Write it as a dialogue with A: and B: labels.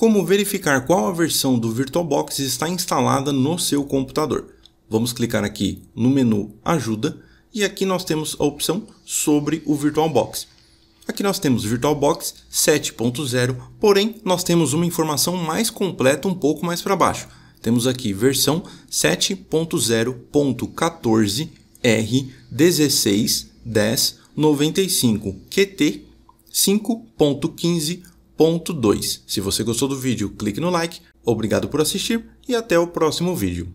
A: como verificar qual a versão do VirtualBox está instalada no seu computador. Vamos clicar aqui no menu Ajuda e aqui nós temos a opção sobre o VirtualBox. Aqui nós temos VirtualBox 7.0, porém nós temos uma informação mais completa um pouco mais para baixo. Temos aqui versão 7.0.14R161095 QT 5.15 Ponto 2. Se você gostou do vídeo, clique no like. Obrigado por assistir e até o próximo vídeo.